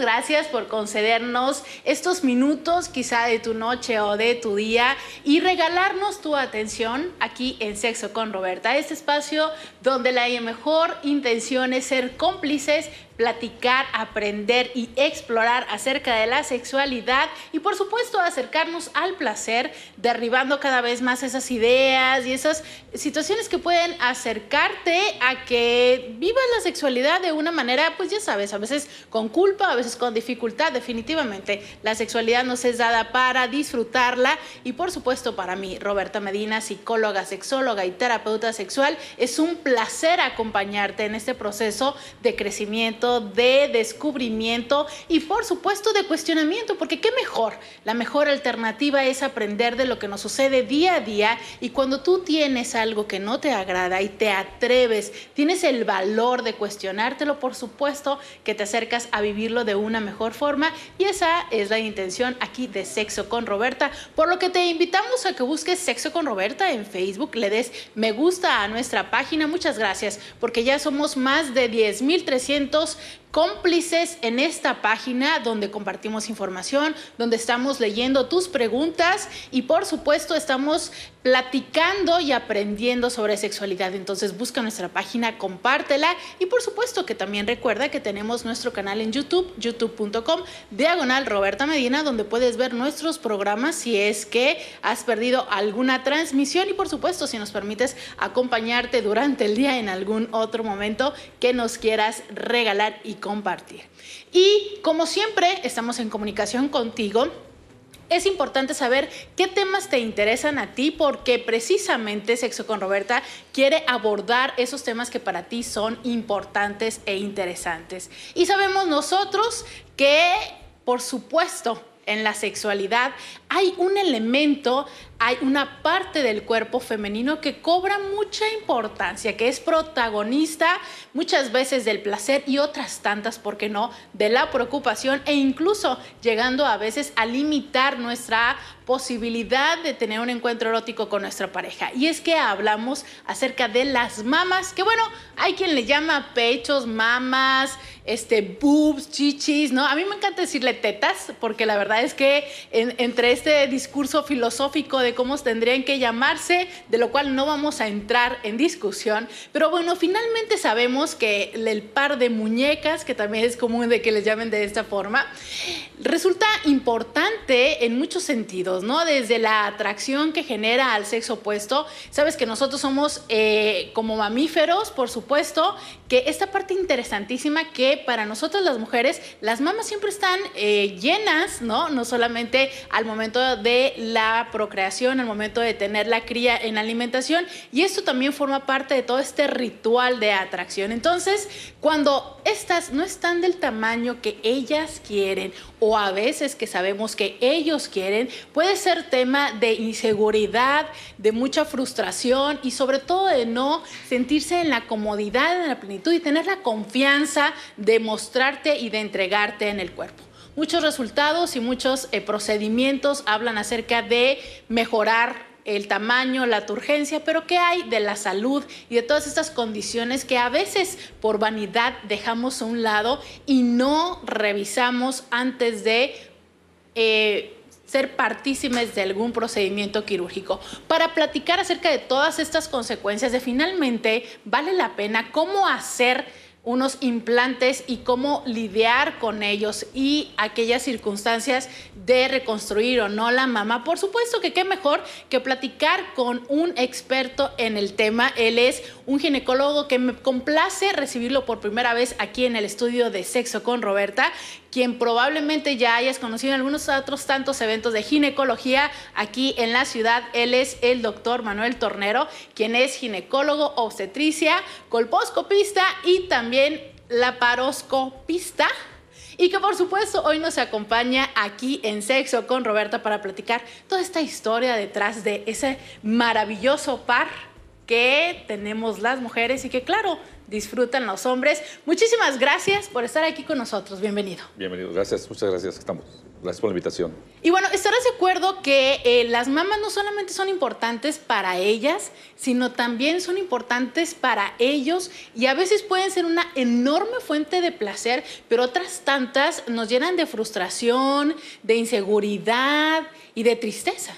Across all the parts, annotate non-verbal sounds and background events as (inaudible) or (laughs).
gracias por concedernos estos minutos, quizá de tu noche o de tu día, y regalarnos tu atención aquí en Sexo con Roberta, este espacio donde la mejor intención es ser cómplices platicar, aprender y explorar acerca de la sexualidad y por supuesto acercarnos al placer, derribando cada vez más esas ideas y esas situaciones que pueden acercarte a que vivas la sexualidad de una manera, pues ya sabes, a veces con culpa, a veces con dificultad. Definitivamente, la sexualidad nos es dada para disfrutarla y por supuesto para mí, Roberta Medina, psicóloga, sexóloga y terapeuta sexual, es un placer acompañarte en este proceso de crecimiento, de descubrimiento y por supuesto de cuestionamiento, porque qué mejor, la mejor alternativa es aprender de lo que nos sucede día a día y cuando tú tienes algo que no te agrada y te atreves, tienes el valor de cuestionártelo, por supuesto que te acercas a vivirlo de una mejor forma y esa es la intención aquí de Sexo con Roberta, por lo que te invitamos a que busques Sexo con Roberta en Facebook, le des me gusta a nuestra página, muchas gracias, porque ya somos más de 10.300 cómplices en esta página donde compartimos información, donde estamos leyendo tus preguntas y por supuesto estamos platicando y aprendiendo sobre sexualidad. Entonces busca nuestra página, compártela y por supuesto que también recuerda que tenemos nuestro canal en YouTube, youtube.com, diagonal Roberta Medina, donde puedes ver nuestros programas si es que has perdido alguna transmisión y por supuesto si nos permites acompañarte durante el día en algún otro momento que nos quieras regalar y compartir. Y como siempre, estamos en comunicación contigo es importante saber qué temas te interesan a ti porque precisamente Sexo con Roberta quiere abordar esos temas que para ti son importantes e interesantes. Y sabemos nosotros que, por supuesto, en la sexualidad hay un elemento, hay una parte del cuerpo femenino que cobra mucha importancia, que es protagonista muchas veces del placer y otras tantas, ¿por qué no?, de la preocupación e incluso llegando a veces a limitar nuestra posibilidad de tener un encuentro erótico con nuestra pareja. Y es que hablamos acerca de las mamas, que bueno, hay quien le llama pechos, mamas, este, boobs, chichis, ¿no? A mí me encanta decirle tetas, porque la verdad es que en, entre este discurso filosófico de cómo tendrían que llamarse, de lo cual no vamos a entrar en discusión. Pero bueno, finalmente sabemos que el par de muñecas, que también es común de que les llamen de esta forma, resulta importante en muchos sentidos, ¿no? Desde la atracción que genera al sexo opuesto. Sabes que nosotros somos eh, como mamíferos, por supuesto, que esta parte interesantísima que para nosotros las mujeres, las mamás siempre están eh, llenas, ¿no? No solamente al momento de la procreación, al momento de tener la cría en alimentación, y esto también forma parte de todo este ritual de atracción. Entonces, cuando estas no están del tamaño que ellas quieren a veces que sabemos que ellos quieren, puede ser tema de inseguridad, de mucha frustración y sobre todo de no sentirse en la comodidad, en la plenitud y tener la confianza de mostrarte y de entregarte en el cuerpo muchos resultados y muchos eh, procedimientos hablan acerca de mejorar el tamaño, la turgencia, pero ¿qué hay de la salud y de todas estas condiciones que a veces por vanidad dejamos a un lado y no revisamos antes de... Eh, ser partícipes de algún procedimiento quirúrgico. Para platicar acerca de todas estas consecuencias, de finalmente vale la pena cómo hacer unos implantes y cómo lidiar con ellos y aquellas circunstancias de reconstruir o no la mama. Por supuesto que qué mejor que platicar con un experto en el tema. Él es un ginecólogo que me complace recibirlo por primera vez aquí en el estudio de Sexo con Roberta, quien probablemente ya hayas conocido en algunos otros tantos eventos de ginecología aquí en la ciudad. Él es el doctor Manuel Tornero, quien es ginecólogo, obstetricia, colposcopista y también laparoscopista. Y que por supuesto hoy nos acompaña aquí en Sexo con Roberta para platicar toda esta historia detrás de ese maravilloso par que tenemos las mujeres y que claro, disfrutan los hombres. Muchísimas gracias por estar aquí con nosotros. Bienvenido. Bienvenido, gracias, muchas gracias. Estamos. Gracias por la invitación. Y bueno, estarás de acuerdo que eh, las mamás no solamente son importantes para ellas, sino también son importantes para ellos y a veces pueden ser una enorme fuente de placer, pero otras tantas nos llenan de frustración, de inseguridad y de tristeza.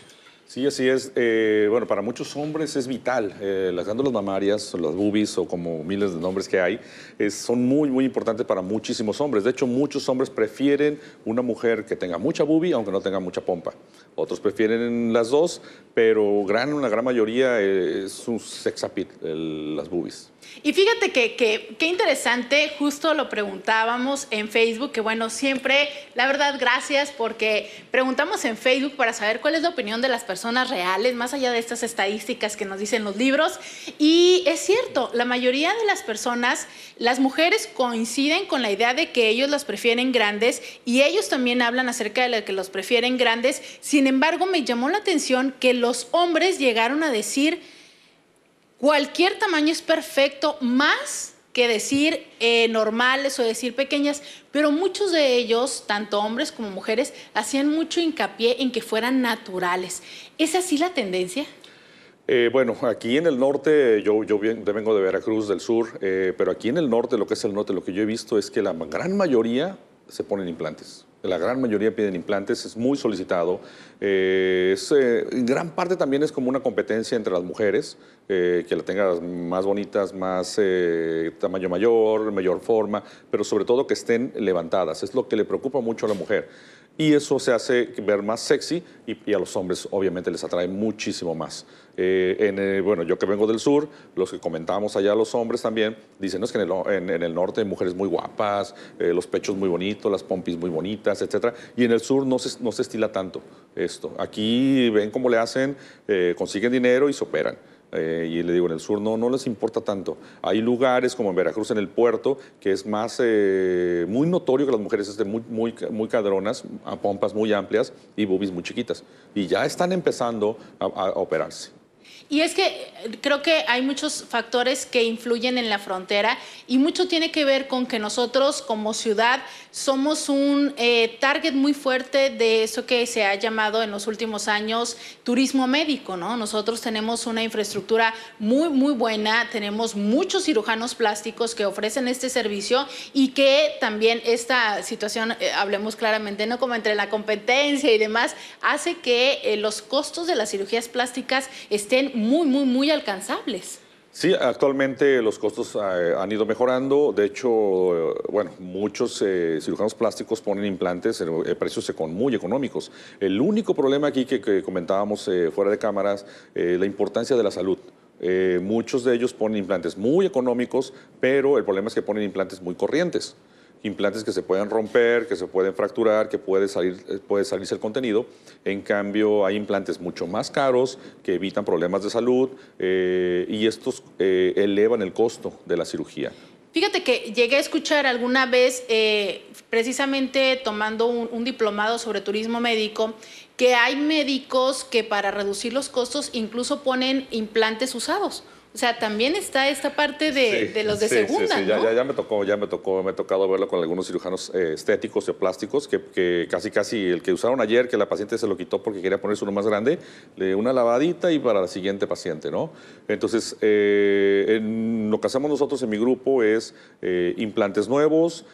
Sí, así es. Eh, bueno, para muchos hombres es vital. Eh, las glándulas mamarias, las boobies o como miles de nombres que hay, son muy, muy importantes para muchísimos hombres. De hecho, muchos hombres prefieren una mujer que tenga mucha boobie aunque no tenga mucha pompa. Otros prefieren las dos, pero gran, una gran mayoría eh, es un sexapit las boobies. Y fíjate que, interesante, justo lo preguntábamos en Facebook, que bueno, siempre, la verdad, gracias porque preguntamos en Facebook para saber cuál es la opinión de las personas reales, más allá de estas estadísticas que nos dicen los libros. Y es cierto, la mayoría de las personas, las mujeres coinciden con la idea de que ellos las prefieren grandes y ellos también hablan acerca de que los prefieren grandes. Sin embargo, me llamó la atención que los hombres llegaron a decir Cualquier tamaño es perfecto, más que decir eh, normales o decir pequeñas, pero muchos de ellos, tanto hombres como mujeres, hacían mucho hincapié en que fueran naturales. ¿Es así la tendencia? Eh, bueno, aquí en el norte, yo, yo vengo de Veracruz, del sur, eh, pero aquí en el norte, lo que es el norte, lo que yo he visto es que la gran mayoría se ponen implantes la gran mayoría piden implantes, es muy solicitado. Eh, eh, en gran parte también es como una competencia entre las mujeres, eh, que la tengan más bonitas, más tamaño mayor, mayor forma, pero sobre todo que estén levantadas. Es lo que le preocupa mucho a la mujer. Y eso se hace ver más sexy y a los hombres obviamente les atrae muchísimo más. Eh, en, eh, bueno, yo que vengo del sur, los que comentamos allá, los hombres también, dicen, es que en el, norte hay mujeres muy guapas, eh, los pechos muy bonitos, las pompis muy bonitas, etc. Y en el sur no se, no se estila tanto esto. Aquí ven cómo le hacen, consiguen dinero y se operan. y le digo, en el sur no, no les importa tanto. Hay lugares como en Veracruz, en el puerto, que es más muy notorio que las mujeres estén muy, muy, muy cadronas, a pompas muy amplias y boobies muy chiquitas. Y ya están empezando a operarse. Y es que eh, creo que hay muchos factores que influyen en la frontera y mucho tiene que ver con que nosotros como ciudad somos un eh, target muy fuerte de eso que se ha llamado en los últimos años turismo médico, ¿no? Nosotros tenemos una infraestructura muy, muy buena, tenemos muchos cirujanos plásticos que ofrecen este servicio y que también esta situación, eh, hablemos claramente, ¿no? Como entre la competencia y demás, hace que los costos de las cirugías plásticas estén muy, muy, muy alcanzables. Sí, actualmente los costos eh, han ido mejorando. De hecho, eh, bueno, muchos eh, cirujanos plásticos ponen implantes en precios muy económicos. El único problema aquí que, que comentábamos fuera de cámaras, la importancia de la salud. muchos de ellos ponen implantes muy económicos, pero el problema es que ponen implantes muy corrientes implantes que se pueden romper, que se pueden fracturar, que puede, salir, eh, puede salirse el contenido. En cambio, hay implantes mucho más caros que evitan problemas de salud eh, y estos eh, elevan el costo de la cirugía. Fíjate que llegué a escuchar alguna vez, precisamente tomando un, diplomado sobre turismo médico, que hay médicos que para reducir los costos incluso ponen implantes usados. O sea, también está esta parte de, de los de sí, Sí, sí. Ya, ya, me tocó, ya me tocó, me ha tocado verlo con algunos cirujanos eh, estéticos o plásticos que, casi, casi el que usaron ayer, que la paciente se lo quitó porque quería ponerse uno más grande, le una lavadita y para la siguiente paciente, ¿no? Entonces, eh, lo que hacemos nosotros en mi grupo es eh, implantes nuevos,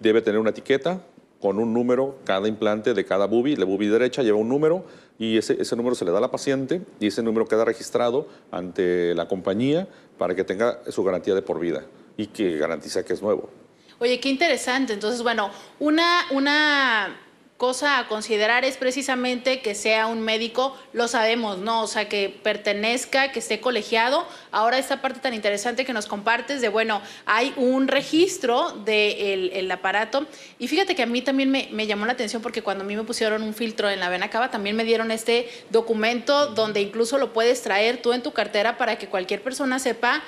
debe tener una etiqueta, con un número, cada implante de cada bubi, la bubi derecha lleva un número y ese, número se le da a la paciente y ese número queda registrado ante la compañía para que tenga su garantía de por vida y que garantiza que es nuevo. Oye, qué interesante. Entonces, bueno, una, una cosa a considerar es precisamente que sea un médico, lo sabemos, ¿no? O sea, que pertenezca, que esté colegiado. Ahora esta parte tan interesante que nos compartes de, bueno, hay un registro del de el, aparato. Y fíjate que a mí también me, me, llamó la atención porque cuando a mí me pusieron un filtro en la vena cava, también me dieron este documento donde incluso lo puedes traer tú en tu cartera para que cualquier persona sepa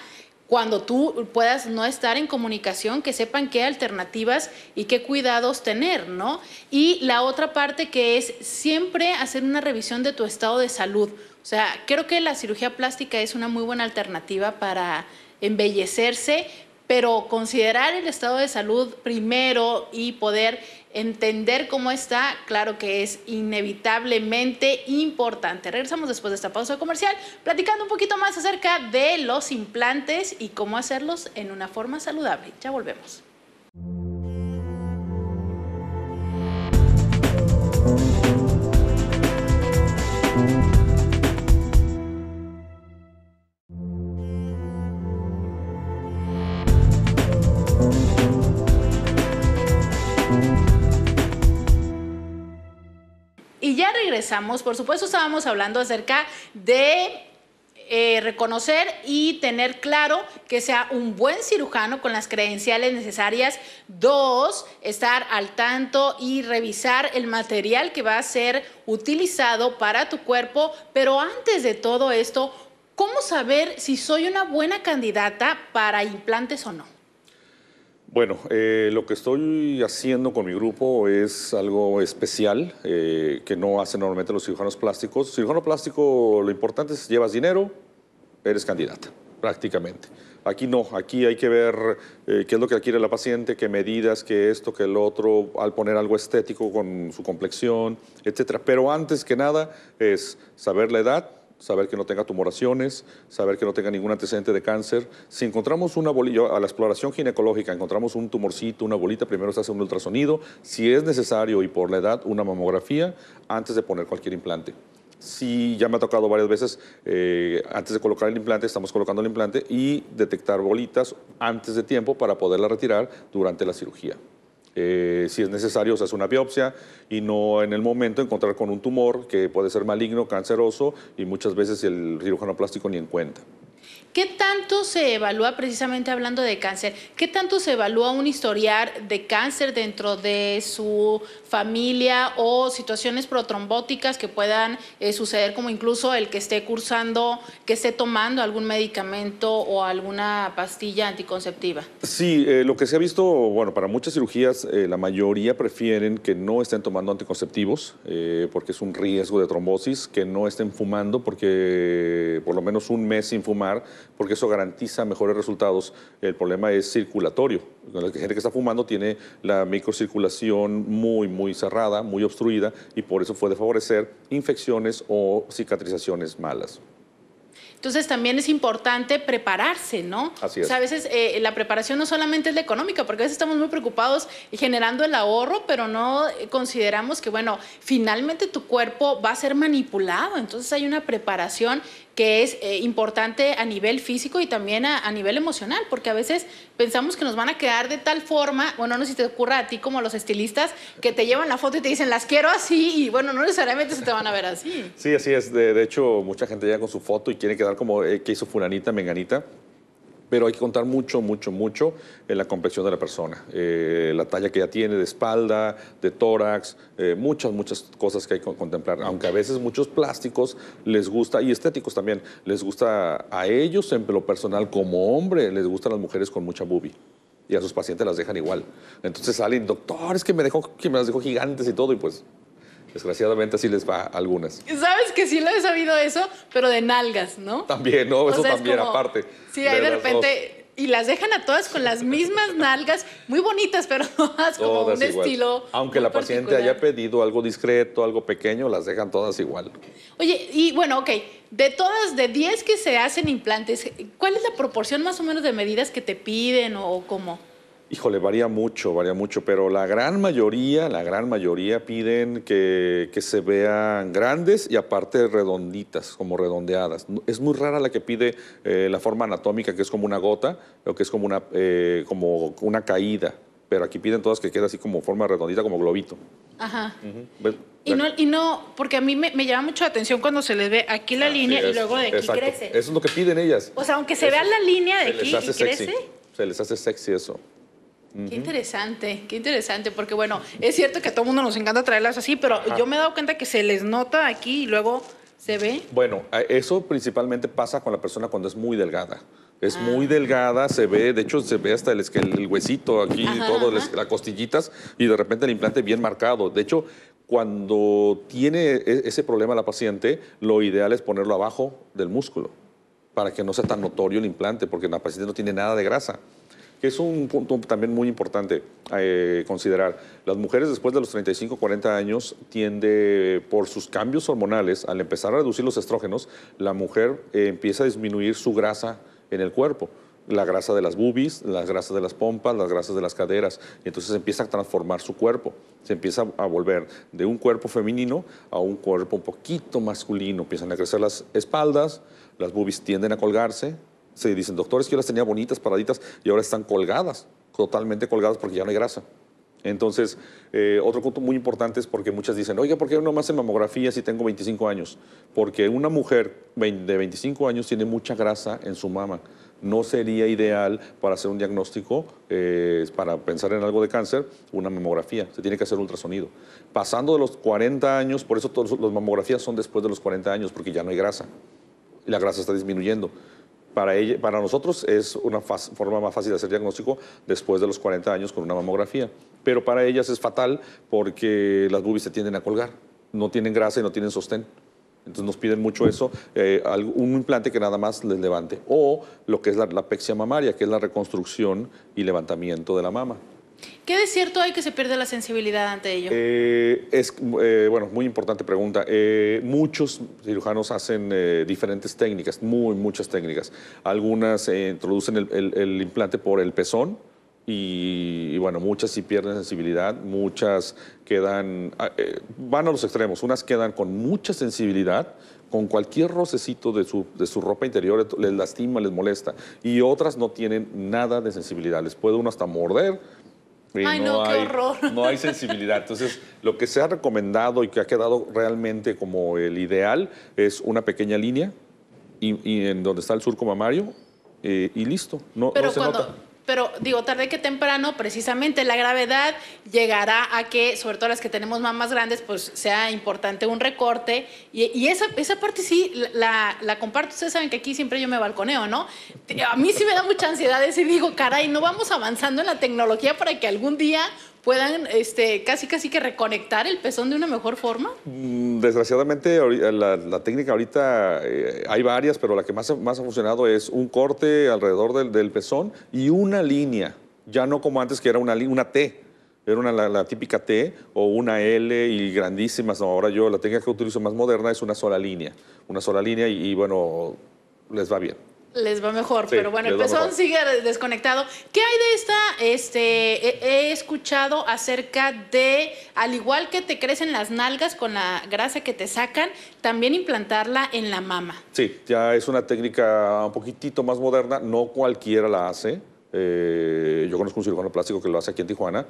cuando tú puedas no estar en comunicación, que sepan qué alternativas y qué cuidados tener, ¿no? Y la otra parte que es siempre hacer una revisión de tu estado de salud. O sea, creo que la cirugía plástica es una muy buena alternativa para embellecerse, pero considerar el estado de salud primero y poder entender cómo está, claro que es inevitablemente importante. Regresamos después de esta pausa comercial platicando un poquito más acerca de los implantes y cómo hacerlos en una forma saludable. Ya volvemos. por supuesto estábamos hablando acerca de eh, reconocer y tener claro que sea un buen cirujano con las credenciales necesarias. Dos, estar al tanto y revisar el material que va a ser utilizado para tu cuerpo. Pero antes de todo esto, ¿cómo saber si soy una buena candidata para implantes o no? Bueno, eh, lo que estoy haciendo con mi grupo es algo especial eh, que no hacen normalmente los cirujanos plásticos. Cirujano plástico, lo importante es llevas dinero, eres candidata, prácticamente. Aquí no, aquí hay que ver eh, qué es lo que adquiere la paciente, qué medidas, qué esto, qué el otro, al poner algo estético con su complexión, etcétera. Pero antes que nada es saber la edad, saber que no tenga tumoraciones, saber que no tenga ningún antecedente de cáncer. Si encontramos una bolita, a la exploración ginecológica encontramos un tumorcito, una bolita, primero se hace un ultrasonido, si es necesario y por la edad, una mamografía antes de poner cualquier implante. Si ya me ha tocado varias veces, eh, antes de colocar el implante, estamos colocando el implante y detectar bolitas antes de tiempo para poderla retirar durante la cirugía. Eh, si es necesario, se hace una biopsia y no en el momento encontrar con un tumor que puede ser maligno, canceroso y muchas veces el cirujano plástico ni en cuenta. ¿Qué tanto se evalúa, precisamente hablando de cáncer, qué tanto se evalúa un historial de cáncer dentro de su familia o situaciones protrombóticas que puedan eh, suceder, como incluso el que esté cursando, que esté tomando algún medicamento o alguna pastilla anticonceptiva? Sí, eh, lo que se ha visto, bueno, para muchas cirugías, eh, la mayoría prefieren que no estén tomando anticonceptivos porque es un riesgo de trombosis, que no estén fumando porque por lo menos un mes sin fumar porque eso garantiza mejores resultados. El problema es circulatorio. La gente que está fumando tiene la microcirculación muy, muy cerrada, muy obstruida y por eso puede favorecer infecciones o cicatrizaciones malas. Entonces también es importante prepararse, ¿no? Así es. a veces eh, la preparación no solamente es la económica, porque a veces estamos muy preocupados generando el ahorro, pero no eh, consideramos que, bueno, finalmente tu cuerpo va a ser manipulado. Entonces hay una preparación que es eh, importante a nivel físico y también a, nivel emocional, porque a veces pensamos que nos van a quedar de tal forma, bueno, no sé si te ocurra a ti como a los estilistas, que te llevan la foto y te dicen, las quiero así, y bueno, no necesariamente se te van a ver así. Sí, así es. De, hecho, mucha gente llega con su foto y quiere quedar como eh, que hizo fulanita, menganita pero hay que contar mucho, mucho, mucho en la complexión de la persona, eh, la talla que ya tiene de espalda, de tórax, eh, muchas, muchas cosas que hay que contemplar, aunque a veces muchos plásticos les gusta, y estéticos también, les gusta a ellos en lo personal como hombre, les gustan las mujeres con mucha boobie y a sus pacientes las dejan igual. Entonces salen, doctores que me, dejó, que me las dejó gigantes y todo, y pues Desgraciadamente así les va a algunas. Sabes que sí lo he sabido eso, pero de nalgas, ¿no? También, ¿no? Eso también, aparte. Sí, ahí de, repente. Y las dejan a todas con las mismas nalgas, muy bonitas, pero (laughs) todas como un estilo. Aunque la paciente haya pedido algo discreto, algo pequeño, las dejan todas igual. Oye, y bueno, ok, de todas, de 10 que se hacen implantes, ¿cuál es la proporción más o menos de medidas que te piden o cómo? Híjole, varía mucho, varía mucho, pero la gran mayoría, la gran mayoría piden que, se vean grandes y aparte redonditas, como redondeadas. Es muy rara la que pide eh, la forma anatómica, que es como una gota o que es como una, eh, como una caída, pero aquí piden todas que quede así como forma redondita, como globito. Ajá. Y no, y no, porque a mí me, llama mucho la atención cuando se les ve aquí la línea y luego de aquí crece. Eso es lo que piden ellas. O sea, aunque se vea la línea de aquí y crece. Se les hace sexy eso. Qué interesante, qué interesante, porque bueno, es cierto que a todo el mundo nos encanta traerlas así, pero yo me he dado cuenta que se les nota aquí y luego se ve. Bueno, eso principalmente pasa con la persona cuando es muy delgada. Es muy ah. delgada, se ve, de hecho se ve hasta el, huesito aquí, todas las costillitas y de repente el implante bien marcado. De hecho, cuando tiene e, ese problema la paciente, lo ideal es ponerlo abajo del músculo para que no sea tan notorio el implante, porque la paciente no tiene nada de grasa es un punto también muy importante eh, considerar. Las mujeres después de los 35, 40 años tiende, por sus cambios hormonales, al empezar a reducir los estrógenos, la mujer eh, empieza a disminuir su grasa en el cuerpo la grasa de las bubis, las grasas de las pompas, las grasas de las caderas. Y entonces empieza a transformar su cuerpo. Se empieza a volver de un cuerpo femenino a un cuerpo un poquito masculino. Empiezan a crecer las espaldas, las bubis tienden a colgarse, se dicen, doctores, que yo las tenía bonitas, paraditas, y ahora están colgadas, totalmente colgadas porque ya no hay grasa. Entonces, eh, otro punto muy importante es porque muchas dicen, oiga, ¿por qué no me hacen mamografía si tengo 25 años? Porque una mujer de 25 años tiene mucha grasa en su mama. No sería ideal para hacer un diagnóstico, eh, para pensar en algo de cáncer, una mamografía. Se tiene que hacer ultrasonido. Pasando de los 40 años, por eso todas las mamografías son después de los 40 años, porque ya no hay grasa. la grasa está disminuyendo. Para, ella, para nosotros es una forma más fácil de hacer diagnóstico después de los 40 años con una mamografía, pero para ellas es fatal porque las bubis se tienden a colgar, no tienen grasa y no tienen sostén. Entonces nos piden mucho eso, eh, un implante que nada más les levante. O lo que es la, la pexia mamaria, que es la reconstrucción y levantamiento de la mama. ¿Qué de cierto hay que se pierde la sensibilidad ante ello? Eh, es, eh, bueno, muy importante pregunta. Eh, muchos cirujanos hacen diferentes técnicas, muy muchas técnicas. Algunas introducen el, implante por el pezón, y, bueno, muchas sí pierden sensibilidad, muchas quedan, ah, van a los extremos, unas quedan con mucha sensibilidad, con cualquier rocecito de su, de su ropa interior les lastima, les molesta, y otras no tienen nada de sensibilidad, les puede uno hasta morder, Ay, no, qué hay, horror. No hay sensibilidad. Entonces, lo que se ha recomendado y que ha quedado realmente como el ideal es una pequeña línea y, en donde está el surco mamario eh, y listo. No, se nota pero digo, tarde que temprano, precisamente la gravedad llegará a que, sobre todo las que tenemos mamás grandes, pues sea importante un recorte. Y, esa, parte sí la, comparto. Ustedes saben que aquí siempre yo me balconeo, ¿no? A mí sí me da mucha ansiedad y digo, caray, no vamos avanzando en la tecnología para que algún día puedan este, casi casi que reconectar el pezón de una mejor forma? Mm, desgraciadamente eh, la, técnica ahorita eh, hay varias, pero la que más, más ha funcionado es un corte alrededor del, pezón y una línea, ya no como antes que era una, una T. Era una, la, típica T o una L y grandísimas. ahora yo la técnica que utilizo más moderna es una sola línea. Una sola línea y bueno, les va bien les va mejor, pero bueno, el pezón sigue desconectado. ¿Qué hay de esta? Este, he, escuchado acerca de, al igual que te crecen las nalgas con la grasa que te sacan, también implantarla en la mama. Sí, ya es una técnica un poquitito más moderna, no cualquiera la hace. Eh, yo conozco un cirujano plástico que lo hace aquí en Tijuana.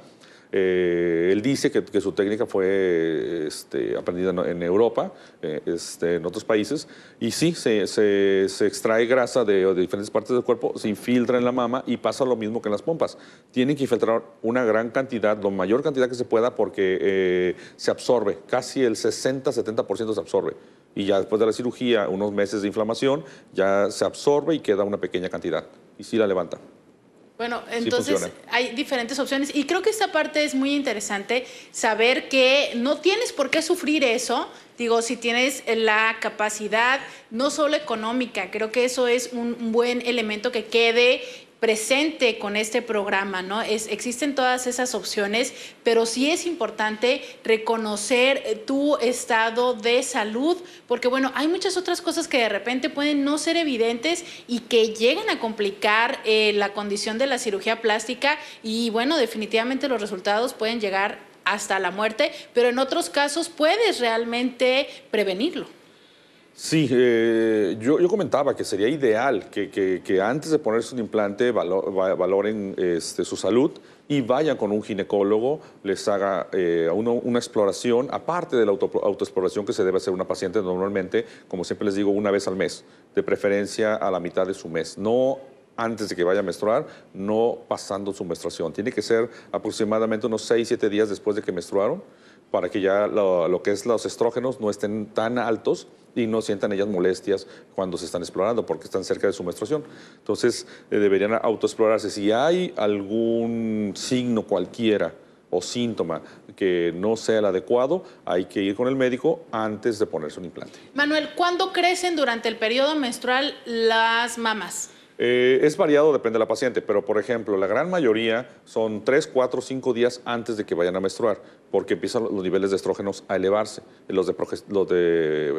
Eh, él dice que, su técnica fue este, aprendida en Europa, eh, este, en otros países, y sí, se, extrae grasa de, diferentes partes del cuerpo, se infiltra en la mama y pasa lo mismo que en las pompas. Tienen que infiltrar una gran cantidad, la mayor cantidad que se pueda, porque eh, se absorbe, casi el 60-70% se absorbe. Y ya después de la cirugía, unos meses de inflamación, ya se absorbe y queda una pequeña cantidad. Y sí la levanta. Bueno, entonces hay diferentes opciones y creo que esta parte es muy interesante, saber que no tienes por qué sufrir eso, digo, si tienes la capacidad, no solo económica, creo que eso es un buen elemento que quede presente con este programa, ¿no? Es, existen todas esas opciones, pero sí es importante reconocer eh, tu estado de salud, porque bueno, hay muchas otras cosas que de repente pueden no ser evidentes y que llegan a complicar eh, la condición de la cirugía plástica y bueno, definitivamente los resultados pueden llegar hasta la muerte, pero en otros casos puedes realmente prevenirlo. Sí, eh, yo, comentaba que sería ideal que, antes de ponerse un implante valoren este, su salud y vayan con un ginecólogo, les haga eh, una exploración, aparte de la autoexploración que se debe hacer una paciente normalmente, como siempre les digo, una vez al mes, de preferencia a la mitad de su mes, no antes de que vaya a menstruar, no pasando su menstruación. Tiene que ser aproximadamente unos 6, 7 días después de que menstruaron para que ya lo, que es los estrógenos no estén tan altos y no sientan ellas molestias cuando se están explorando porque están cerca de su menstruación. Entonces eh, deberían autoexplorarse. Si hay algún signo cualquiera o síntoma que no sea el adecuado, hay que ir con el médico antes de ponerse un implante. Manuel, ¿cuándo crecen durante el periodo menstrual las mamas? Eh, es variado, depende de la paciente, pero por ejemplo, la gran mayoría son 3, 4, 5 días antes de que vayan a menstruar porque empiezan los niveles de estrógenos a elevarse, los de, de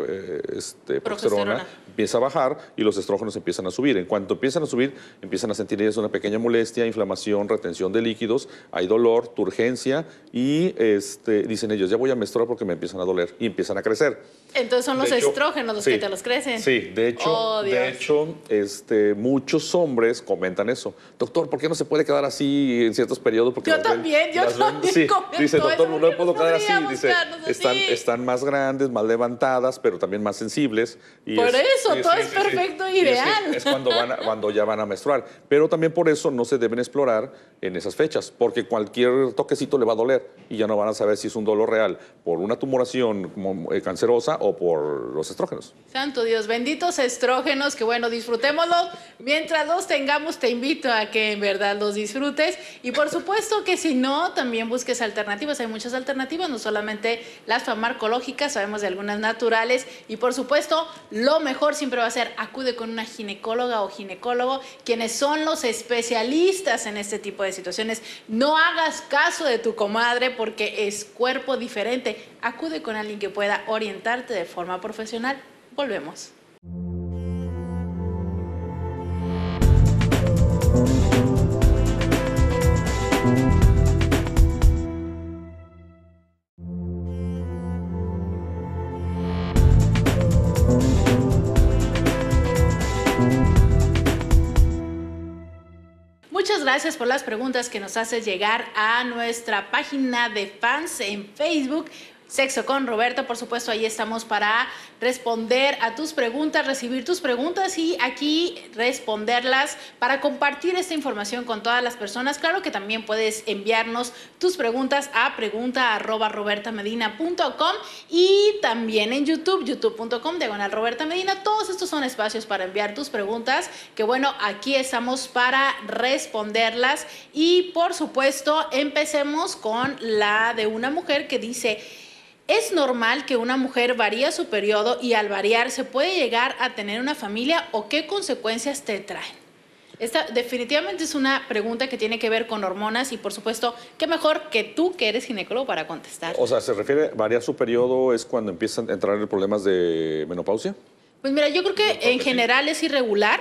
eh, este, progesterona empieza a bajar y los estrógenos empiezan a subir. En cuanto empiezan a subir, empiezan a sentir ellos una pequeña molestia, inflamación, retención de líquidos, hay dolor, turgencia y este, dicen ellos, ya voy a menstruar porque me empiezan a doler y empiezan a crecer. Entonces son los estrógenos los que te los crecen. Sí, de hecho, oh, de hecho este, muchos hombres comentan eso. Doctor, ¿por qué no se puede quedar así en ciertos periodos? yo también, yo también. sí, dice, doctor, puedo quedar así. Dice, están, más grandes, más levantadas, pero también más sensibles. por eso, todo es, perfecto y ideal. Es, cuando, van (laughs) cuando ya van a menstruar. Pero también por eso no se deben explorar en esas fechas, porque cualquier toquecito le va a doler y ya no van a saber si es un dolor real por una tumoración eh, cancerosa o por los estrógenos. Santo Dios, benditos estrógenos, que bueno, disfrutémoslo Mientras los tengamos, te invito a que en verdad los disfrutes. Y por supuesto que si no, también busques alternativas. Hay muchas alternativas, no solamente las farmacológicas, sabemos de algunas naturales y por supuesto lo mejor siempre va a ser acude con una ginecóloga o ginecólogo, quienes son los especialistas en este tipo de situaciones. No hagas caso de tu comadre porque es cuerpo diferente. Acude con alguien que pueda orientarte de forma profesional. Volvemos. gracias por las preguntas que nos haces llegar a nuestra página de fans en Facebook. Sexo con Roberta, por supuesto, ahí estamos para responder a tus preguntas, recibir tus preguntas y aquí responderlas para compartir esta información con todas las personas. Claro que también puedes enviarnos tus preguntas a pregunta@robertamedina.com y también en YouTube, youtube.com diagonal Roberta Medina. Todos estos son espacios para enviar tus preguntas, que bueno, aquí estamos para responderlas y por supuesto, empecemos con la de una mujer que dice es normal que una mujer varía su periodo y al variar se puede llegar a tener una familia o qué consecuencias te traen. Esta definitivamente es una pregunta que tiene que ver con hormonas y por supuesto, qué mejor que tú que eres ginecólogo para contestar. O sea, ¿se refiere variar su periodo es cuando empiezan a entrar en problemas de menopausia? Pues mira, yo creo que en general es irregular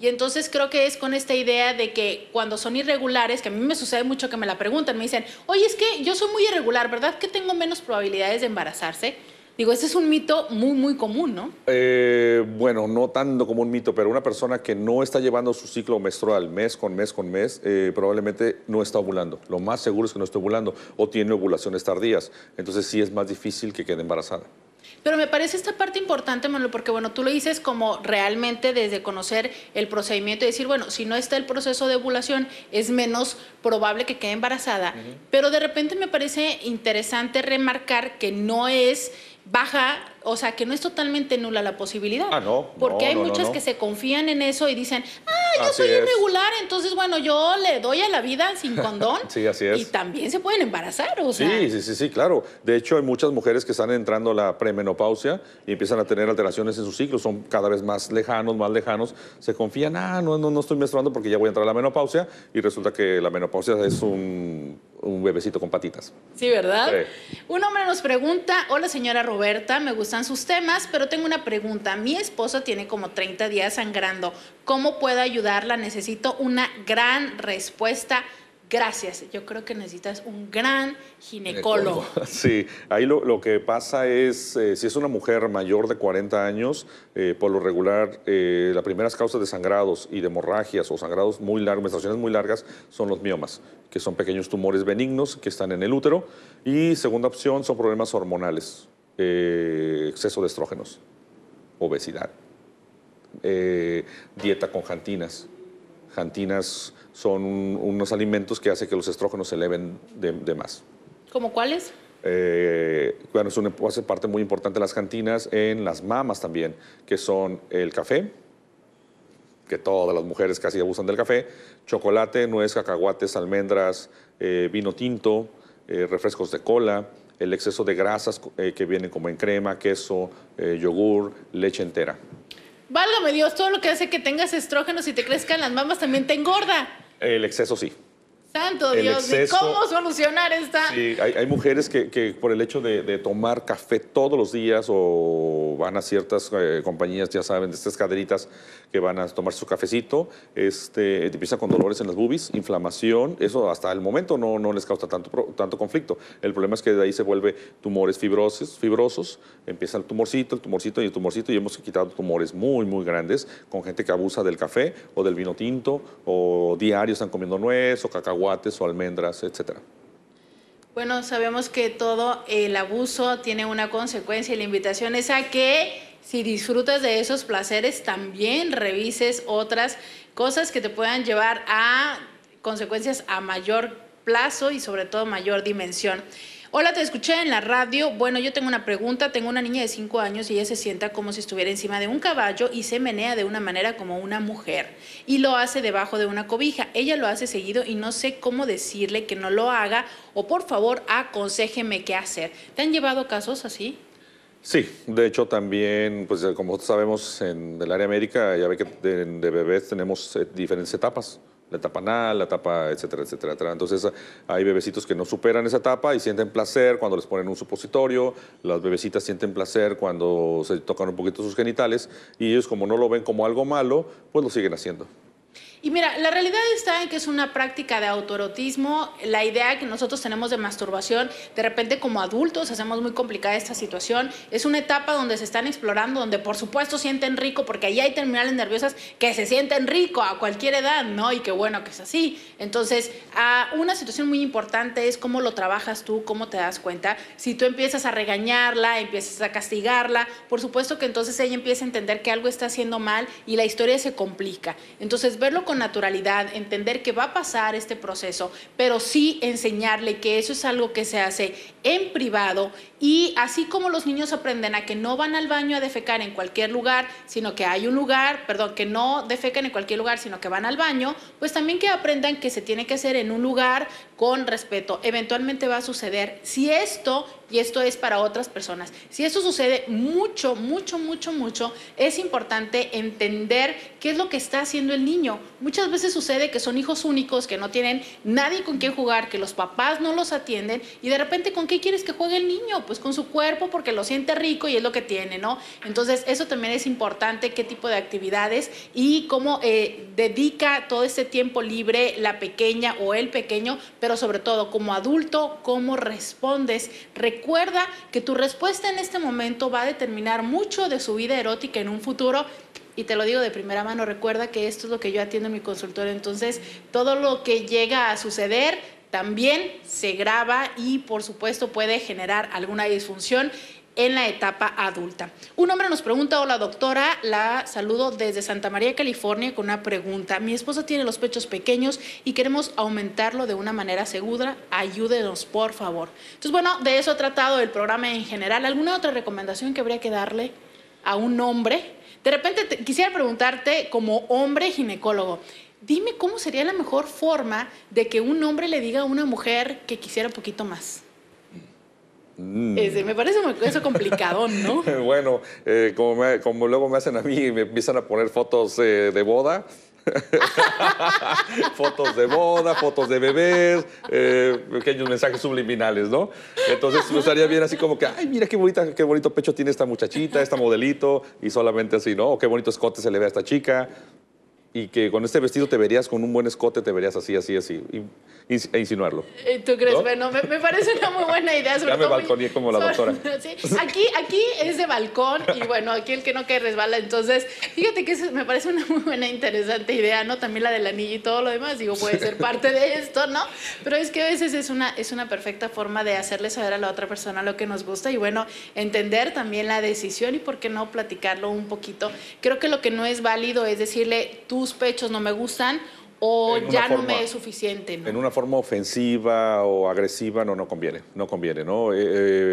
y entonces creo que es con esta idea de que cuando son irregulares, que a mí me sucede mucho que me la preguntan, me dicen, oye, es que yo soy muy irregular, ¿verdad que tengo menos probabilidades de embarazarse? Digo, ese es un mito muy, muy común, ¿no? Eh, bueno, no tanto como un mito, pero una persona que no está llevando su ciclo menstrual mes con mes con mes, eh, probablemente no está ovulando. Lo más seguro es que no esté ovulando o tiene ovulaciones tardías. Entonces sí es más difícil que quede embarazada. Pero me parece esta parte importante, Manuel, porque bueno, tú lo dices como realmente desde conocer el procedimiento y decir, bueno, si no está el proceso de ovulación, es menos probable que quede embarazada. Pero de repente me parece interesante remarcar que no es baja o sea, que no es totalmente nula la posibilidad. Ah, no. Porque hay muchas que se confían en eso y dicen, ah, yo soy irregular, entonces, bueno, yo le doy a la vida sin (laughs) condón. sí, así es. Y también se pueden embarazar, o sea. Sí, sí, sí, sí, claro. De hecho, hay muchas mujeres que están entrando a la premenopausia y empiezan a tener alteraciones en su ciclo, son cada vez más lejanos, más lejanos. Se confían, ah, no, no, no estoy menstruando porque ya voy a entrar a la menopausia y resulta que la menopausia es un bebecito con patitas. Sí, ¿verdad? Un hombre nos pregunta, hola señora Roberta, me gusta sus temas, pero tengo una pregunta. Mi esposo tiene como 30 días sangrando. ¿Cómo puedo ayudarla? Necesito una gran respuesta. Gracias. Yo creo que necesitas un gran ginecólogo. (laughs) Sí, ahí lo, que pasa es, eh, si es una mujer mayor de 40 años, eh, por lo regular, eh, las primeras causas de sangrados y de hemorragias o sangrados muy largos, menstruaciones muy largas, son los miomas, que son pequeños tumores benignos que están en el útero. Y segunda opción son problemas hormonales eh, exceso de estrógenos, obesidad, eh, dieta con jantinas. Jantinas son unos alimentos que hacen que los estrógenos se eleven de, más. ¿Como cuáles? Eh, bueno, es una hace parte muy importante de las jantinas en las mamas también, que son el café, que todas las mujeres casi abusan del café, chocolate, nuez, cacahuates, almendras, vino tinto, refrescos de cola, el exceso de grasas eh, que vienen como en crema, queso, eh, yogur, leche entera. Válgame Dios, todo lo que hace que tengas estrógenos y te crezcan las mamas también te engorda. El exceso sí. Santo Dios, cómo solucionar esta? Sí, hay, mujeres que, por el hecho de, tomar café todos los días o van a ciertas eh, compañías, ya saben, de estas caderitas que van a tomar su cafecito, este, empieza con dolores en las bubis, inflamación, eso hasta el momento no, les causa tanto, tanto conflicto. El problema es que de ahí se vuelve tumores fibrosos, empieza el tumorcito, el tumorcito y el tumorcito y hemos quitado tumores muy, muy grandes con gente que abusa del café o del vino tinto o diario están comiendo nuez o cacao guates o almendras, etcétera? Bueno, sabemos que todo el abuso tiene una consecuencia y la invitación es a que si disfrutas de esos placeres también revises otras cosas que te puedan llevar a consecuencias a mayor plazo y sobre todo mayor dimensión. Hola, te escuché en la radio. Bueno, yo tengo una pregunta. Tengo una niña de 5 años y ella se sienta como si estuviera encima de un caballo y se menea de una manera como una mujer. Y lo hace debajo de una cobija. Ella lo hace seguido y no sé cómo decirle que no lo haga o por favor aconsejeme qué hacer. ¿Te han llevado casos así? Sí, de hecho también, pues como sabemos, en el área médica ya ve que de bebés tenemos eh, diferentes etapas la etapa anal, la etapa, etcétera, etcétera, etcétera. Entonces hay bebecitos que no superan esa etapa y sienten placer cuando les ponen un supositorio, las bebecitas sienten placer cuando se tocan un poquito sus genitales y ellos como no lo ven como algo malo, pues lo siguen haciendo. Y mira, la realidad está en que es una práctica de autorotismo, La idea que nosotros tenemos de masturbación, de repente como adultos hacemos muy complicada esta situación. Es una etapa donde se están explorando, donde por supuesto sienten rico, porque ahí hay terminales nerviosas que se sienten rico a cualquier edad, ¿no? Y qué bueno que es así. Entonces, una situación muy importante es cómo lo trabajas tú, cómo te das cuenta. Si tú empiezas a regañarla, empiezas a castigarla, por supuesto que entonces ella empieza a entender que algo está haciendo mal y la historia se complica. Entonces, verlo naturalidad, entender que va a pasar este proceso, pero sí enseñarle que eso es algo que se hace en privado y así como los niños aprenden a que no van al baño a defecar en cualquier lugar, sino que hay un lugar, perdón, que no defecan en cualquier lugar, sino que van al baño, pues también que aprendan que se tiene que hacer en un lugar con respeto. Eventualmente va a suceder. Si esto, y esto es para otras personas, si esto sucede mucho, mucho, mucho, mucho, es importante entender qué es lo que está haciendo el niño. Muchas veces sucede que son hijos únicos, que no tienen nadie con quien jugar, que los papás no los atienden y de repente con qué quieres que juegue el niño pues con su cuerpo porque lo siente rico y es lo que tiene, ¿no? Entonces eso también es importante, qué tipo de actividades y cómo eh, dedica todo este tiempo libre la pequeña o el pequeño, pero sobre todo como adulto, cómo respondes. Recuerda que tu respuesta en este momento va a determinar mucho de su vida erótica en un futuro y te lo digo de primera mano, recuerda que esto es lo que yo atiendo en mi consultorio, entonces todo lo que llega a suceder también se graba y por supuesto puede generar alguna disfunción en la etapa adulta. Un hombre nos pregunta, hola doctora, la saludo desde Santa María, California, con una pregunta. Mi esposa tiene los pechos pequeños y queremos aumentarlo de una manera segura. Ayúdenos, por favor. Entonces, bueno, de eso ha tratado el programa en general. ¿Alguna otra recomendación que habría que darle a un hombre? De repente quisiera preguntarte como hombre ginecólogo, dime cómo sería la mejor forma de que un hombre le diga a una mujer que quisiera un poquito más. Mm. me parece eso complicado, ¿no? (laughs) bueno, eh, como, luego me hacen a mí y me empiezan a poner fotos eh, de boda. (laughs) fotos de boda, fotos de bebés, eh, pequeños mensajes subliminales, ¿no? Entonces me estaría bien así como que, ay, mira qué bonita, qué bonito pecho tiene esta muchachita, esta modelito, y solamente así, ¿no? O qué bonito escote se le ve a esta chica y que con este vestido te verías con un buen escote, te verías así, así, así. Y e insinuarlo. Eh, ¿Tú crees? Bueno, me, parece una muy buena idea. ya me como la doctora. (laughs) Aquí, aquí es de balcón y bueno, aquí el que no cae resbala. Entonces, fíjate que me parece una muy buena, interesante idea, ¿no? También la del anillo y todo lo demás, digo, puede ser parte de esto, ¿no? Pero es que a veces es una, es una perfecta forma de hacerle saber a la otra persona lo que nos gusta y bueno, entender también la decisión y por qué no platicarlo un poquito. Creo que lo que no es válido es decirle, tus pechos no me gustan o ya no me es suficiente. En una forma ofensiva o agresiva, no, no conviene, no conviene, ¿no? Eh,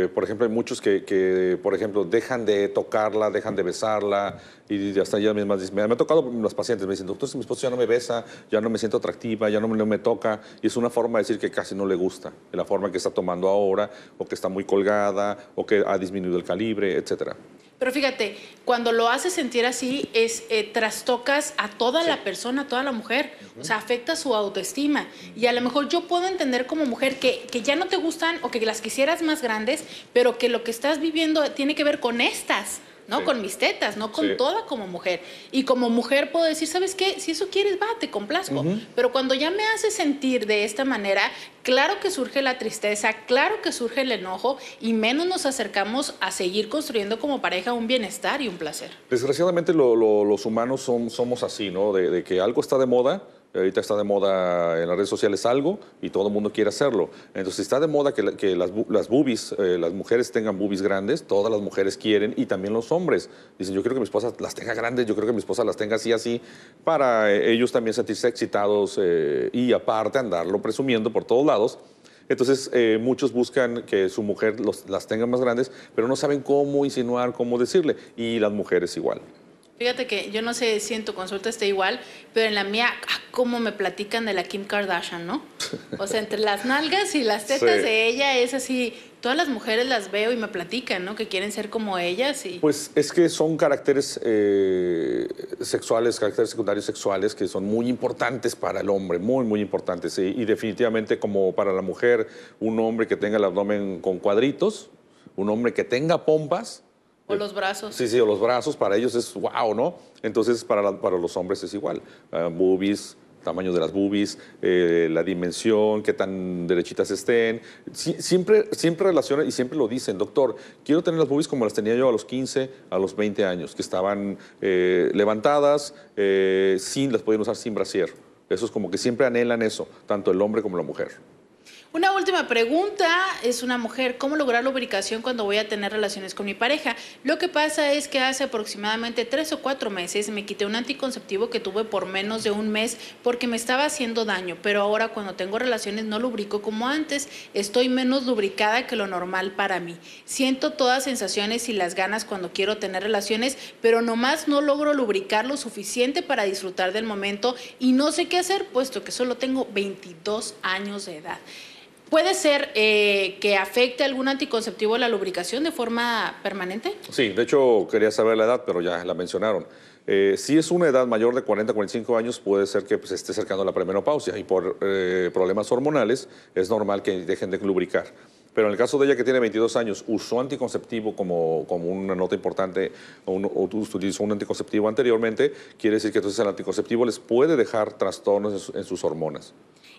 eh, por ejemplo, hay muchos que, por ejemplo, dejan de tocarla, dejan de besarla y hasta ya misma dice, me, me ha tocado los pacientes, me dicen, doctor, mi esposo ya no me besa, ya no me siento atractiva, ya no me, toca, y es una forma de decir que casi no le gusta, la forma que está tomando ahora, o que está muy colgada, o que ha disminuido el calibre, etcétera. Pero fíjate, cuando lo haces sentir así, es eh, trastocas a toda la persona, a toda la mujer. O sea, afecta su autoestima. Y a lo mejor yo puedo entender como mujer que, que, ya no te gustan o que las quisieras más grandes, pero que lo que estás viviendo tiene que ver con estas. ¿no? Con mis tetas, no con toda como mujer. Y como mujer puedo decir, ¿sabes qué? Si eso quieres, va, te complazco. Pero cuando ya me hace sentir de esta manera, claro que surge la tristeza, claro que surge el enojo y menos nos acercamos a seguir construyendo como pareja un bienestar y un placer. Desgraciadamente los humanos somos así, ¿no? de que algo está de moda ahorita está de moda en las redes sociales algo y todo el mundo quiere hacerlo. Entonces, está de moda que, las, eh, las mujeres tengan boobies grandes, todas las mujeres quieren y también los hombres. Dicen, yo quiero que mi esposa las tenga grandes, yo quiero que mi esposa las tenga así, así, para eh, ellos también sentirse excitados eh, y aparte andarlo presumiendo por todos lados. Entonces, muchos buscan que su mujer las tenga más grandes, pero no saben cómo insinuar, cómo decirle. Y las mujeres igual. Fíjate que yo no sé si en tu consulta está igual, pero en la mía, ah, cómo me platican de la Kim Kardashian, ¿no? O sea, entre las nalgas y las tetas de ella es así, todas las mujeres las veo y me platican, ¿no? Que quieren ser como ellas y... Pues es que son caracteres eh, sexuales, caracteres secundarios sexuales que son muy importantes para el hombre, muy, muy importantes. y definitivamente como para la mujer, un hombre que tenga el abdomen con cuadritos, un hombre que tenga pompas, o eh, los brazos. Sí, sí, o los brazos para ellos es wow, ¿no? Entonces para, para los hombres es igual. Ah, bubis, tamaño de las bubis, eh, la dimensión, qué tan derechitas estén. siempre, siempre relaciona y siempre lo dicen, doctor, quiero tener las bubis como las tenía yo a los 15, a los 20 años, que estaban eh, levantadas, sin, las podían usar sin brasier. Eso es como que siempre anhelan eso, tanto el hombre como la mujer. Una última pregunta es una mujer, ¿cómo lograr lubricación cuando voy a tener relaciones con mi pareja? Lo que pasa es que hace aproximadamente tres o cuatro meses me quité un anticonceptivo que tuve por menos de un mes porque me estaba haciendo daño, pero ahora cuando tengo relaciones no lubrico como antes, estoy menos lubricada que lo normal para mí. Siento todas sensaciones y las ganas cuando quiero tener relaciones, pero nomás no logro lubricar lo suficiente para disfrutar del momento y no sé qué hacer puesto que solo tengo 22 años de edad. ¿Puede ser eh, que afecte algún anticonceptivo la lubricación de forma permanente? Sí, de hecho quería saber la edad, pero ya la mencionaron. Eh, si es una edad mayor de 40 45 años, puede ser que pues, se esté acercando a la premenopausia y por eh, problemas hormonales es normal que dejen de lubricar. Pero en el caso de ella, que tiene 22 años, usó anticonceptivo como, una nota importante, o, un, utilizó un anticonceptivo anteriormente, quiere decir que entonces el anticonceptivo les puede dejar trastornos en, sus hormonas.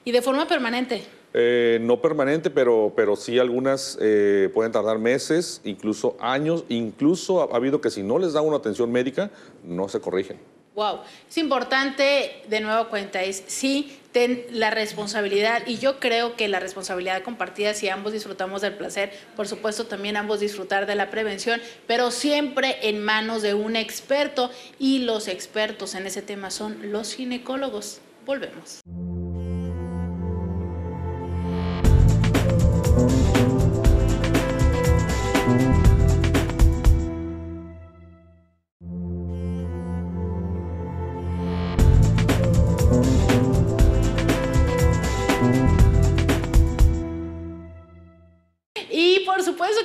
¿Y de forma permanente? Eh, no permanente, pero, pero sí algunas eh, pueden tardar meses, incluso años, incluso ha habido que si no les da una atención médica, no se corrigen. Wow, es importante, de nuevo cuenta, es sí, ten la responsabilidad y yo creo que la responsabilidad compartida, si ambos disfrutamos del placer, por supuesto también ambos disfrutar de la prevención, pero siempre en manos de un experto y los expertos en ese tema son los ginecólogos. Volvemos.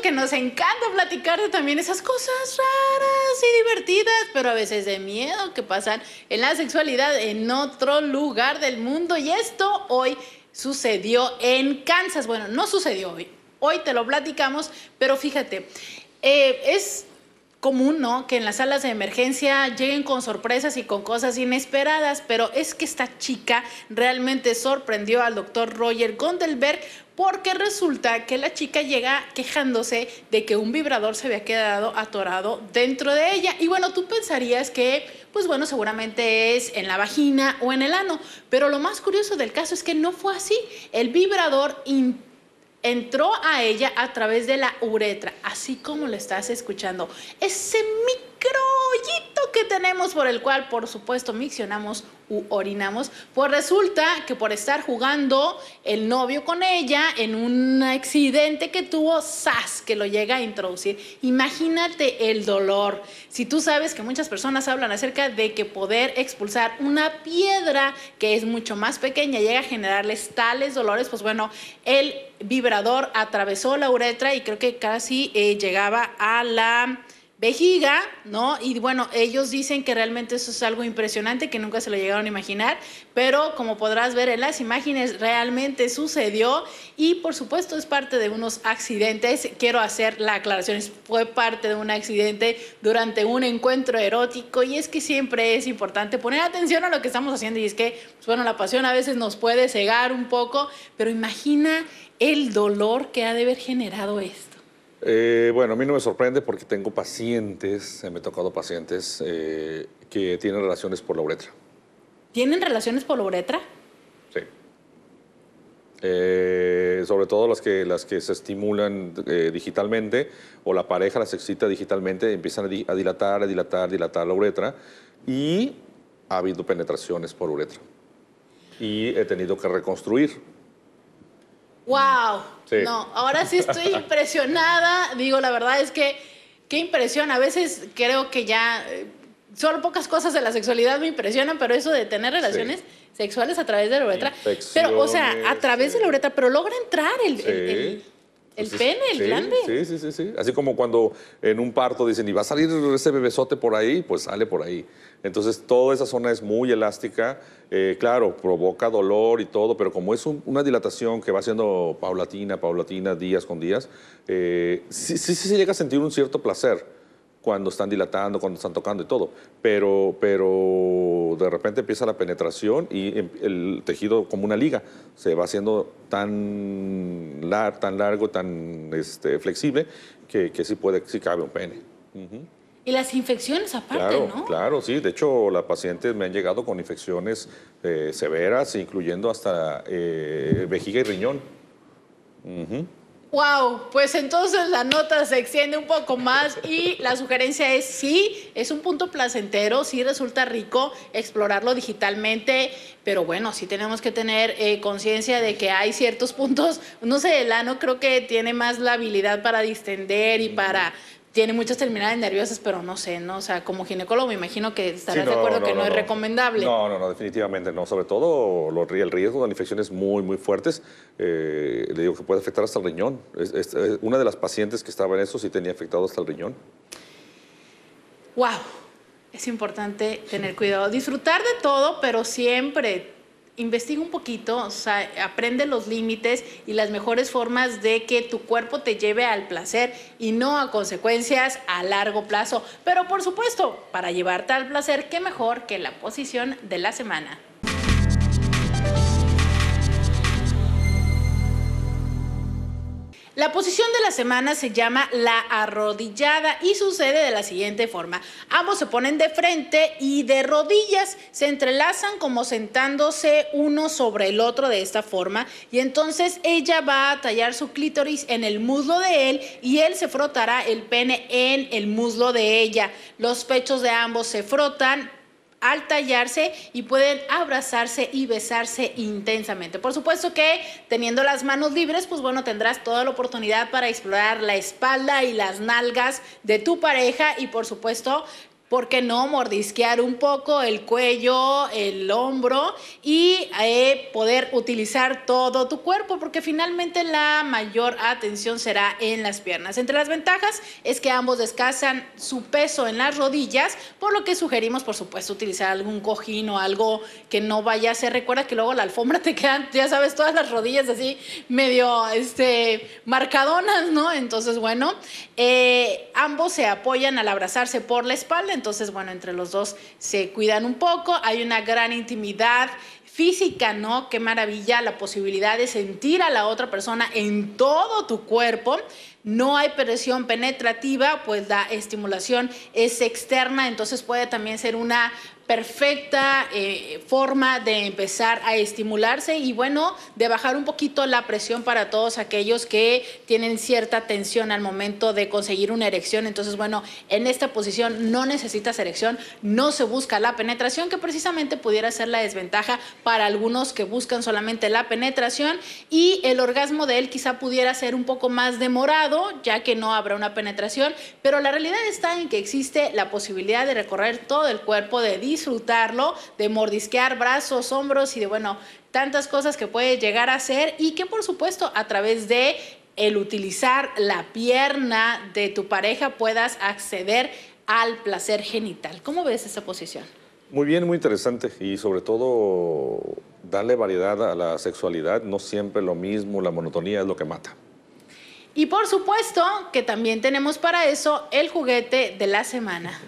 que nos encanta platicar de también esas cosas raras y divertidas, pero a veces de miedo que pasan en la sexualidad en otro lugar del mundo. Y esto hoy sucedió en Kansas. Bueno, no sucedió hoy. Hoy te lo platicamos, pero fíjate, eh, es común, ¿no? Que en las salas de emergencia lleguen con sorpresas y con cosas inesperadas, pero es que esta chica realmente sorprendió al doctor Roger Gondelberg porque resulta que la chica llega quejándose de que un vibrador se había quedado atorado dentro de ella. Y bueno, tú pensarías que, pues bueno, seguramente es en la vagina o en el ano, pero lo más curioso del caso es que no fue así. El vibrador entró a ella a través de la uretra, así como lo estás escuchando. Ese microhoyito que tenemos por el cual, por supuesto, miccionamos u orinamos. Pues resulta que por estar jugando el novio con ella en un accidente que tuvo, sas, que lo llega a introducir. Imagínate el dolor. Si tú sabes que muchas personas hablan acerca de que poder expulsar una piedra que es mucho más pequeña llega a generarles tales dolores, pues bueno, el vibrador atravesó la uretra y creo que casi eh, llegaba a la vejiga, ¿no? Y bueno, ellos dicen que realmente eso es algo impresionante que nunca se lo llegaron a imaginar, pero como podrás ver en las imágenes, realmente sucedió y por supuesto es parte de unos accidentes. Quiero hacer la aclaración, fue parte de un accidente durante un encuentro erótico y es que siempre es importante poner atención a lo que estamos haciendo y es que, pues, bueno, la pasión a veces nos puede cegar un poco, pero imagina el dolor que ha de haber generado esto. Eh, bueno, a mí no me sorprende porque tengo pacientes, eh, me he tocado pacientes eh, que tienen relaciones por la uretra. ¿Tienen relaciones por la uretra? Sí. sobre todo las que, las que se estimulan digitalmente o la pareja las excita digitalmente, empiezan a, a dilatar, a dilatar, a dilatar la uretra y ha habido penetraciones por uretra. Y he tenido que reconstruir ¡Wow! No, ahora sí estoy (laughs) impresionada. Digo, la verdad es que qué impresión. A veces creo que ya eh, solo pocas cosas de la sexualidad me impresionan, pero eso de tener relaciones sexuales a través de la uretra. Pero, o sea, a través de la uretra, pero logra entrar el ¿El pene, el grande. Sí, sí, sí, Así como cuando en un parto dicen, y va a salir ese bebesote por ahí, pues sale por ahí. Entonces, toda esa zona es muy elástica. Eh, claro, provoca dolor y todo, pero como es una dilatación que va siendo paulatina, paulatina, días con días, eh, sí, sí se llega a sentir un cierto placer cuando están dilatando, cuando están tocando y todo. Pero, pero de repente empieza la penetración y em, el tejido como una liga se va haciendo tan, tan largo, tan este, flexible que, sí puede, sí cabe un pene. Y las infecciones aparte, ¿no? Claro, sí. De hecho, las pacientes me han llegado con infecciones eh, severas, incluyendo hasta eh, vejiga y riñón. Wow, pues entonces la nota se extiende un poco más y la sugerencia es sí, es un punto placentero, sí resulta rico explorarlo digitalmente, pero bueno, sí tenemos que tener eh, conciencia de que hay ciertos puntos, no sé, el ano creo que tiene más la habilidad para distender y para tiene muchas terminales nerviosas, pero no sé, ¿no? O sea, como ginecólogo me imagino que estarás de acuerdo que no, es recomendable. No, no, no, definitivamente no. Sobre todo el riesgo de infecciones muy, muy fuertes, eh, le digo que puede afectar hasta el riñón. una de las pacientes que estaba en eso sí tenía afectado hasta el riñón. ¡Wow! Es importante tener cuidado. Disfrutar de todo, pero siempre investiga un poquito, aprende los límites y las mejores formas de que tu cuerpo te lleve al placer y no a consecuencias a largo plazo. Pero por supuesto, para llevarte al placer, qué mejor que la posición de la semana. La posición de la semana se llama la arrodillada y sucede de la siguiente forma. Ambos se ponen de frente y de rodillas se entrelazan como sentándose uno sobre el otro de esta forma y entonces ella va a tallar su clítoris en el muslo de él y él se frotará el pene en el muslo de ella. Los pechos de ambos se frotan al tallarse y pueden abrazarse y besarse intensamente. Por supuesto que teniendo las manos libres, pues bueno, tendrás toda la oportunidad para explorar la espalda y las nalgas de tu pareja y por supuesto ¿por qué no mordisquear un poco el cuello, el hombro y eh, poder utilizar todo tu cuerpo? Porque finalmente la mayor atención será en las piernas. Entre las ventajas es que ambos descansan su peso en las rodillas, por lo que sugerimos, por supuesto, utilizar algún cojín o algo que no vaya a ser. Recuerda que luego la alfombra te quedan, ya sabes, todas las rodillas así medio este, marcadonas, ¿no? Entonces, bueno, eh, ambos se apoyan al abrazarse por la espalda entonces bueno, entre los dos se cuidan un poco, hay una gran intimidad física, ¿no? Qué maravilla la posibilidad de sentir a la otra persona en todo tu cuerpo. No hay presión penetrativa, pues la estimulación es externa, entonces puede también ser una perfecta eh, forma de empezar a estimularse y bueno, de bajar un poquito la presión para todos aquellos que tienen cierta tensión al momento de conseguir una erección. Entonces, bueno, en esta posición no necesitas erección, no se busca la penetración, que precisamente pudiera ser la desventaja para algunos que buscan solamente la penetración y el orgasmo de él quizá pudiera ser un poco más demorado, ya que no habrá una penetración, pero la realidad está en que existe la posibilidad de recorrer todo el cuerpo de disfrutarlo, de mordisquear brazos, hombros y de, bueno, tantas cosas que puede llegar a hacer y que por supuesto a través de el utilizar la pierna de tu pareja puedas acceder al placer genital. ¿Cómo ves esa posición? Muy bien, muy interesante y sobre todo darle variedad a la sexualidad, no siempre lo mismo, la monotonía es lo que mata. Y por supuesto que también tenemos para eso el juguete de la semana.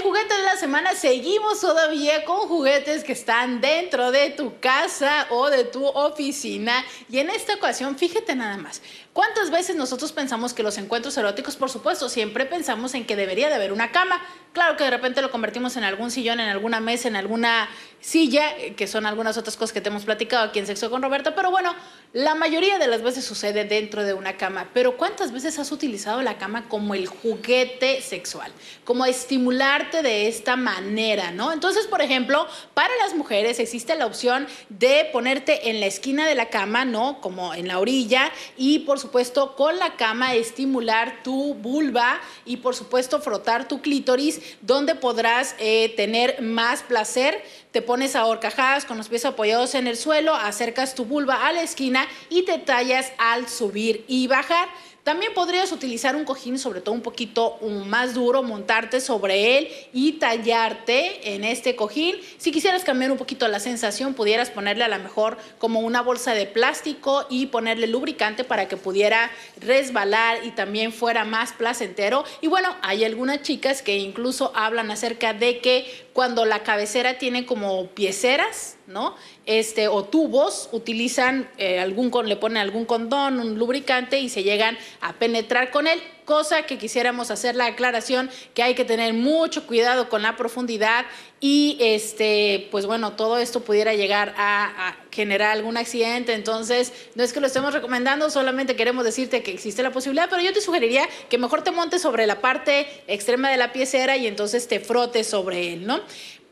juguete de la semana seguimos todavía con juguetes que están dentro de tu casa o de tu oficina. Y en esta ocasión, fíjate nada más, ¿Cuántas veces nosotros pensamos que los encuentros eróticos, por supuesto, siempre pensamos en que debería de haber una cama? Claro que de repente lo convertimos en algún sillón, en alguna mesa, en alguna silla, eh, que son algunas otras cosas que te hemos platicado aquí en Sexo con Roberta, pero bueno, la mayoría de las veces sucede dentro de una cama. Pero ¿cuántas veces has utilizado la cama como el juguete sexual? Como estimularte de esta manera, ¿no? Entonces, por ejemplo, para las mujeres existe la opción de ponerte en la esquina de la cama, ¿no? Como en la orilla y por supuesto, con la cama estimular tu vulva y, por supuesto, frotar tu clítoris, donde podrás eh, tener más placer. Te pones a horcajadas con los pies apoyados en el suelo, acercas tu vulva a la esquina y te tallas al subir y bajar. También podrías utilizar un cojín, sobre todo un poquito más duro, montarte sobre él y tallarte en este cojín. Si quisieras cambiar un poquito la sensación, pudieras ponerle a lo mejor como una bolsa de plástico y ponerle lubricante para que pudiera resbalar y también fuera más placentero. Y bueno, hay algunas chicas que incluso hablan acerca de que cuando la cabecera tiene como pieceras, ¿no? Este, o tubos, utilizan eh, algún, le ponen algún condón, un lubricante y se llegan a penetrar con él cosa que quisiéramos hacer la aclaración que hay que tener mucho cuidado con la profundidad y este, pues bueno, todo esto pudiera llegar a, a generar algún accidente. Entonces, no es que lo estemos recomendando, solamente queremos decirte que existe la posibilidad, pero yo te sugeriría que mejor te montes sobre la parte extrema de la piecera y entonces te frotes sobre él, ¿no?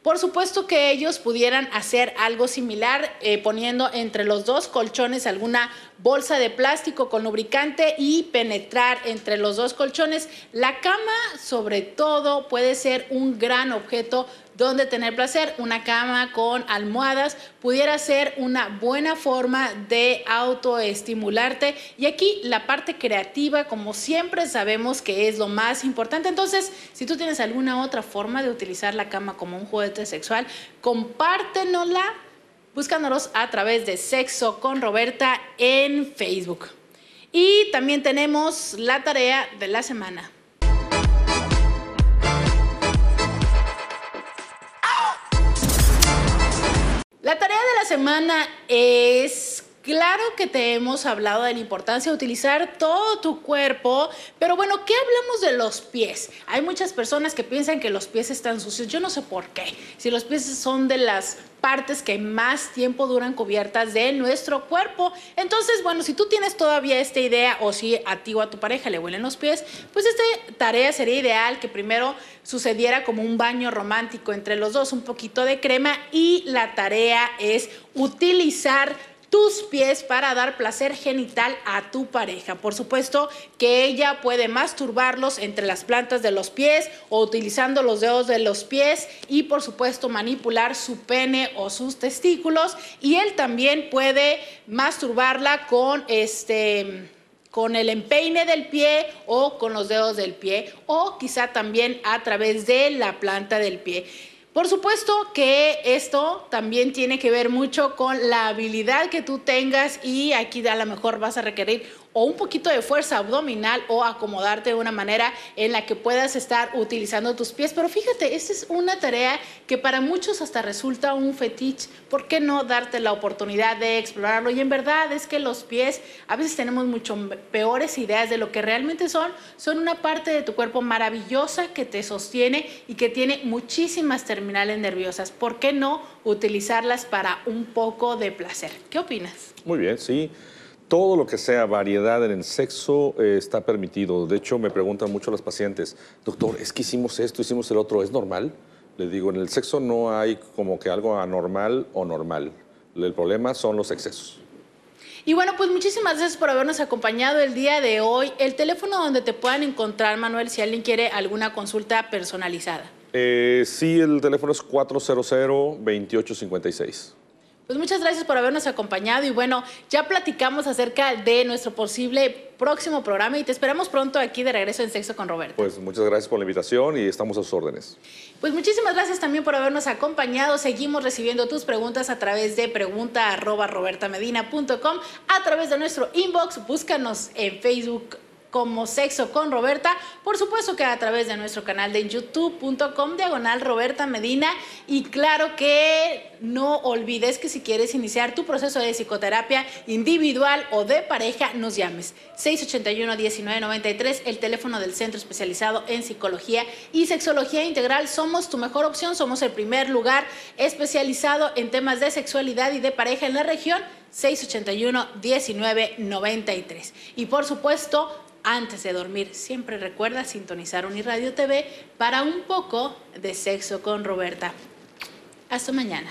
Por supuesto que ellos pudieran hacer algo similar eh, poniendo entre los dos colchones alguna bolsa de plástico con lubricante y penetrar entre los dos colchones. La cama sobre todo puede ser un gran objeto donde tener placer, una cama con almohadas, pudiera ser una buena forma de autoestimularte. Y aquí la parte creativa, como siempre sabemos que es lo más importante. Entonces, si tú tienes alguna otra forma de utilizar la cama como un juguete sexual, compártenosla buscándonos a través de Sexo con Roberta en Facebook. Y también tenemos la tarea de la semana. La tarea de la semana es Claro que te hemos hablado de la importancia de utilizar todo tu cuerpo, pero bueno, ¿qué hablamos de los pies? Hay muchas personas que piensan que los pies están sucios. Yo no sé por qué. Si los pies son de las partes que más tiempo duran cubiertas de nuestro cuerpo. Entonces, bueno, si tú tienes todavía esta idea o si a ti o a tu pareja le huelen los pies, pues esta tarea sería ideal que primero sucediera como un baño romántico entre los dos, un poquito de crema y la tarea es utilizar tus pies para dar placer genital a tu pareja. Por supuesto que ella puede masturbarlos entre las plantas de los pies o utilizando los dedos de los pies y por supuesto manipular su pene o sus testículos y él también puede masturbarla con este con el empeine del pie o con los dedos del pie o quizá también a través de la planta del pie. Por supuesto que esto también tiene que ver mucho con la habilidad que tú tengas y aquí a lo mejor vas a requerir o un poquito de fuerza abdominal o acomodarte de una manera en la que puedas estar utilizando tus pies. Pero fíjate, esta es una tarea que para muchos hasta resulta un fetiche. ¿Por qué no darte la oportunidad de explorarlo? Y en verdad es que los pies a veces tenemos mucho peores ideas de lo que realmente son. Son una parte de tu cuerpo maravillosa que te sostiene y que tiene muchísimas terminales nerviosas. ¿Por qué no utilizarlas para un poco de placer? ¿Qué opinas? Muy bien, sí todo lo que sea variedad en el sexo eh, está permitido. De hecho, me preguntan mucho las pacientes, doctor, es que hicimos esto, hicimos el otro, ¿es normal? Le digo, en el sexo no hay como que algo anormal o normal. El problema son los excesos. Y bueno, pues muchísimas gracias por habernos acompañado el día de hoy. El teléfono donde te puedan encontrar, Manuel, si alguien quiere alguna consulta personalizada. Eh, sí, el teléfono es 400-2856. Pues muchas gracias por habernos acompañado y bueno, ya platicamos acerca de nuestro posible próximo programa y te esperamos pronto aquí de regreso en Sexo con Roberta. Pues muchas gracias por la invitación y estamos a sus órdenes. Pues muchísimas gracias también por habernos acompañado. Seguimos recibiendo tus preguntas a través de pregunta@robertamedina.com, a través de nuestro inbox, búscanos en Facebook como Sexo con Roberta, por supuesto que a través de nuestro canal de youtube.com diagonal Roberta Medina y claro que no olvides que si quieres iniciar tu proceso de psicoterapia individual o de pareja, nos llames. 681-1993, el teléfono del Centro Especializado en Psicología y Sexología Integral. Somos tu mejor opción, somos el primer lugar especializado en temas de sexualidad y de pareja en la región. 681-1993. Y por supuesto, antes de dormir, siempre recuerda sintonizar Uniradio TV para un poco de sexo con Roberta. Hasta mañana.